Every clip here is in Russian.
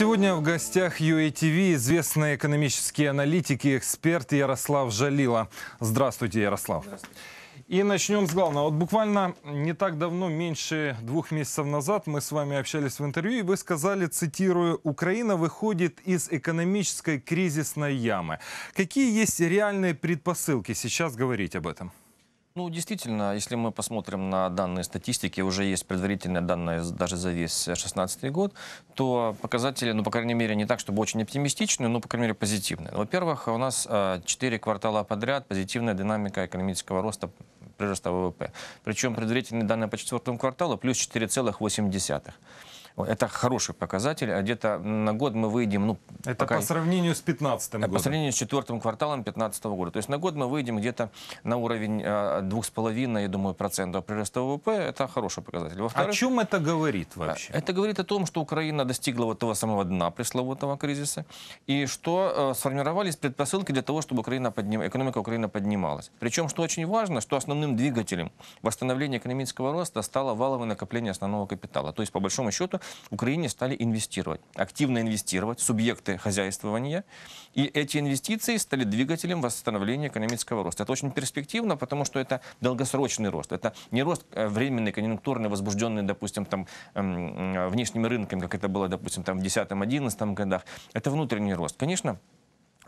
Сегодня в гостях UATV известные экономические аналитики эксперт Ярослав Жалила. Здравствуйте, Ярослав. Здравствуйте. И начнем с главного. Вот буквально не так давно, меньше двух месяцев назад, мы с вами общались в интервью, и вы сказали, цитирую, «Украина выходит из экономической кризисной ямы». Какие есть реальные предпосылки сейчас говорить об этом? Ну, действительно, если мы посмотрим на данные статистики, уже есть предварительные данные даже за весь 2016 год, то показатели, ну, по крайней мере, не так, чтобы очень оптимистичные, но, по крайней мере, позитивные. Во-первых, у нас 4 э, квартала подряд позитивная динамика экономического роста прираста ВВП. Причем предварительные данные по четвертому кварталу плюс 4,8. Это хороший показатель. А где-то на год мы выйдем... Ну, это пока... по сравнению с 2015 э, годом? По сравнению с четвертым кварталом 2015 года. То есть на год мы выйдем где-то на уровень 2,5, э, я думаю, процентов прироста ВВП. Это хороший показатель. О чем это говорит вообще? Э, это говорит о том, что Украина достигла вот того самого дна пресловутого кризиса. И что э, сформировались предпосылки для того, чтобы Украина подним... экономика Украины поднималась. Причем, что очень важно, что основным двигателем восстановления экономического роста стало валовое накопление основного капитала. То есть, по большому счету, года Украине стали инвестировать, активно инвестировать субъекты хозяйствования. И эти инвестиции стали двигателем восстановления экономического роста. Это очень перспективно, потому что это долгосрочный рост. Это не рост э, временный, конъюнктурный, возбужденный, допустим, там, эм, э, внешними рынками, как это было, допустим, там, в 2010-2011 годах. Это внутренний рост. Конечно,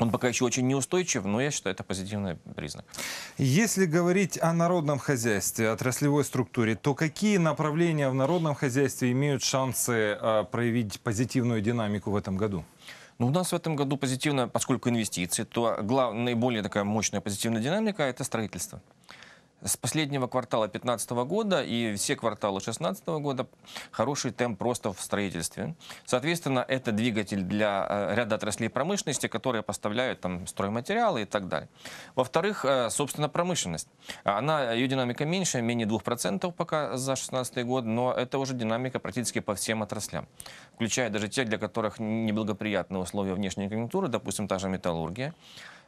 он пока еще очень неустойчив, но я считаю, это позитивный признак. Если говорить о народном хозяйстве, отраслевой структуре, то какие направления в народном хозяйстве имеют шансы а, проявить позитивную динамику в этом году? Ну, у нас в этом году позитивно, поскольку инвестиции, то глав... наиболее такая мощная позитивная динамика – это строительство. С последнего квартала 2015 года и все кварталы 2016 года хороший темп просто в строительстве. Соответственно, это двигатель для э, ряда отраслей промышленности, которые поставляют там стройматериалы и так далее. Во-вторых, э, собственно, промышленность. Она, ее динамика меньше, менее 2% пока за 2016 год, но это уже динамика практически по всем отраслям, включая даже те, для которых неблагоприятные условия внешней конъюнктуры, допустим, та же металлургия.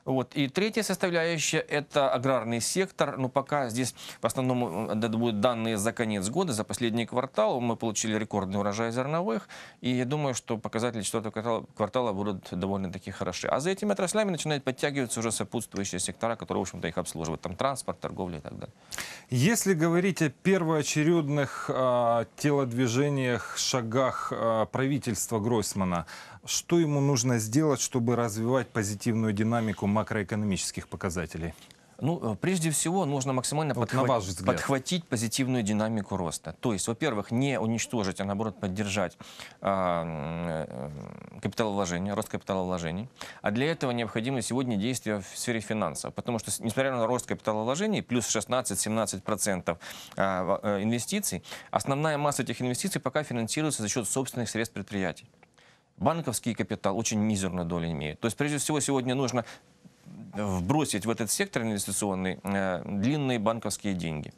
Вот. И третья составляющая – это аграрный сектор. Но ну, пока здесь в основном э, будут данные за конец года, за последний квартал. Мы получили рекордный урожай зерновых. И я думаю, что показатели четвертого квартала, будут довольно-таки хороши. А за этими отраслями начинают подтягиваться уже сопутствующие сектора, которые, в общем-то, их обслуживают. Там транспорт, торговля и так далее. Если говорить о первоочередных э, телодвижениях, шагах э, правительства Гройсмана, что ему нужно сделать, чтобы развивать позитивную динамику макроэкономических показателей? Ну, э, прежде всего, нужно максимально вот подхва подхватить позитивную динамику роста. То есть, во-первых, не уничтожить, а наоборот поддержать а, э, капиталовложения, рост капиталовложений. А для этого необходимы сегодня действия в сфере финансов. Потому что, несмотря на рост капиталовложений, плюс 16-17% а, э, инвестиций, основная масса этих инвестиций пока финансируется за счет собственных средств предприятий банковский капитал очень мизерную долю имеет. То есть, прежде всего, сегодня нужно вбросить в этот сектор инвестиционный э, длинные банковские деньги.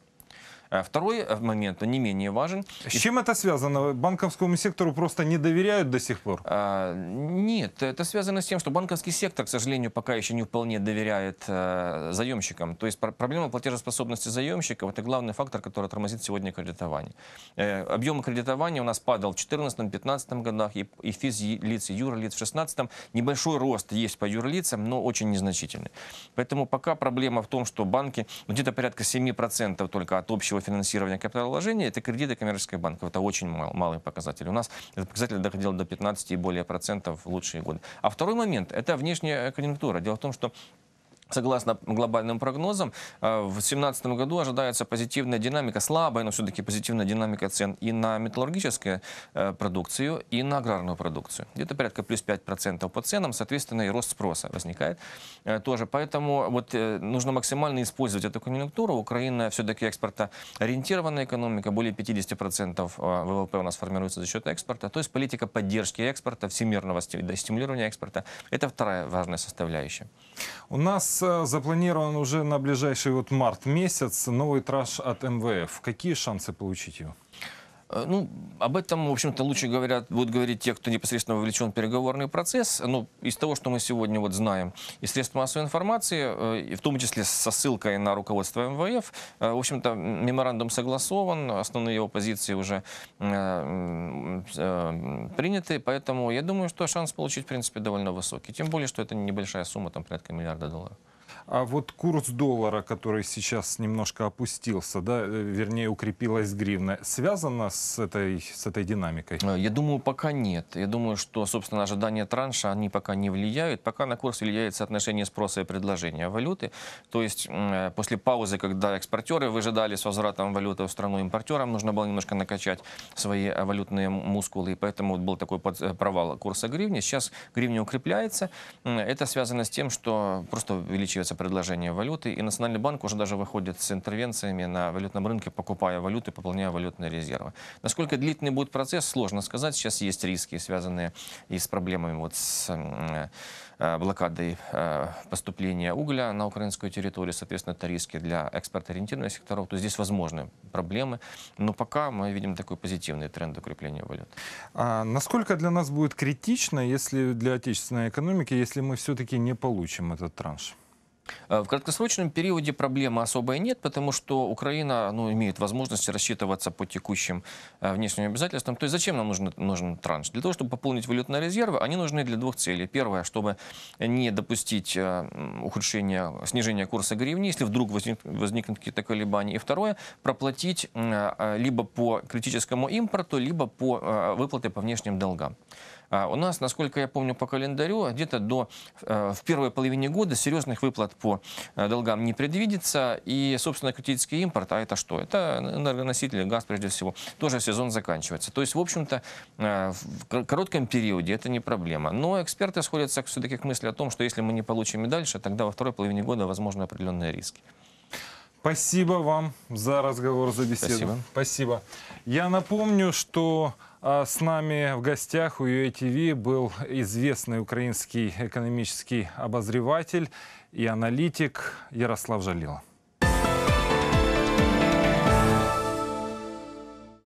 Э, второй э, момент, не менее важен. С чем это связано? Банковскому сектору просто не доверяют до сих пор? Э, нет, это связано с тем, что банковский сектор, к сожалению, пока еще не вполне доверяет а, заемщикам. То есть проблема платежеспособности заемщиков – это главный фактор, который тормозит сегодня кредитование. Э, объем кредитования у нас падал в 2014-2015 годах, и, и физлиц, и юрлиц в 2016. Небольшой рост есть по юрлицам, но очень незначительный. Поэтому пока проблема в том, что банки, ну, где-то порядка 7% только от общего общего финансирования капиталовложения, это кредиты коммерческих банков. Это очень мал, малый показатель. У нас этот показатель доходил до 15 и более процентов в лучшие годы. А второй момент – это внешняя конъюнктура. Дело в том, что Согласно глобальным прогнозам, э, в 2017 году ожидается позитивная динамика, слабая, но все-таки позитивная динамика цен и на металлургическую э, продукцию, и на аграрную продукцию. Где-то порядка плюс 5% по ценам, соответственно, и рост спроса возникает э, тоже. Поэтому вот нужно максимально использовать эту конъюнктуру. Украина все-таки экспортоориентированная экономика, более 50% ВВП у нас формируется за счет экспорта. То есть политика поддержки экспорта, всемирного стимулирования экспорта – это вторая важная составляющая. У нас запланирован уже на ближайший вот март месяц новый траш от МВФ. Какие шансы получить его? Э, ну, об этом, в общем-то, лучше говорят, будут говорить те, кто непосредственно вовлечен в переговорный процесс. Но ну, из того, что мы сегодня вот знаем, и средств массовой информации, э, и в том числе со ссылкой на руководство МВФ, э, в общем-то, меморандум согласован, основные его позиции уже приняты, поэтому я думаю, что шанс получить, в принципе, довольно высокий. Тем более, что это небольшая сумма, там порядка миллиарда долларов. А вот курс доллара, который сейчас немножко опустился, да, э, вернее укрепилась гривна, связано с этой, с этой динамикой? Э, я думаю, пока нет. Я думаю, что, собственно, ожидания транша, они пока не влияют. Пока на курс влияет соотношение спроса и предложения валюты. То есть э, после паузы, когда экспортеры выжидали с возвратом валюты в страну импортерам, нужно было немножко накачать свои валютные мускулы. И поэтому вот был такой провал курса гривни. Сейчас гривня укрепляется. Это связано с тем, что просто увеличивается предложение валюты, и Национальный банк уже даже выходит с интервенциями на валютном рынке, покупая валюты, пополняя валютные резервы. Насколько длительный будет процесс, сложно сказать. Сейчас есть риски, связанные и с проблемами вот с э, блокадой э, поступления угля на украинскую территорию, соответственно, это риски для экспорт-ориентированных секторов, то здесь возможны проблемы, но пока мы видим такой позитивный тренд укрепления валют. А насколько для нас будет критично, если для отечественной экономики, если мы все-таки не получим этот транш? Э, в краткосрочном периоде проблемы особой нет, потому что Украина ну, имеет возможность рассчитываться по текущим э, внешним обязательствам. То есть зачем нам нужен, нужен транш? Для того, чтобы пополнить валютные резервы, они нужны для двух целей. Первое, чтобы не допустить э, ухудшения, снижения курса гривни, если вдруг возник, возникнут какие-то колебания. И второе, проплатить либо по критическому импорту, либо по выплате по внешним долгам. А, у нас, насколько я помню по календарю, где-то до э, в первой половине года серьезных выплат по э, долгам не предвидится. И, собственно, критический импорт, а это что? Это энергоносители, газ прежде всего, тоже сезон заканчивается. То есть, в общем-то, э, в коротком периоде это не проблема. Но эксперты сходятся все-таки к мысли о том, что если мы не получим и дальше, тогда во второй половине года возможны определенные риски. Спасибо вам за разговор, за беседу. Спасибо. Спасибо. Я напомню, что а с нами в гостях у UATV был известный украинский экономический обозреватель и аналитик Ярослав Жалилов.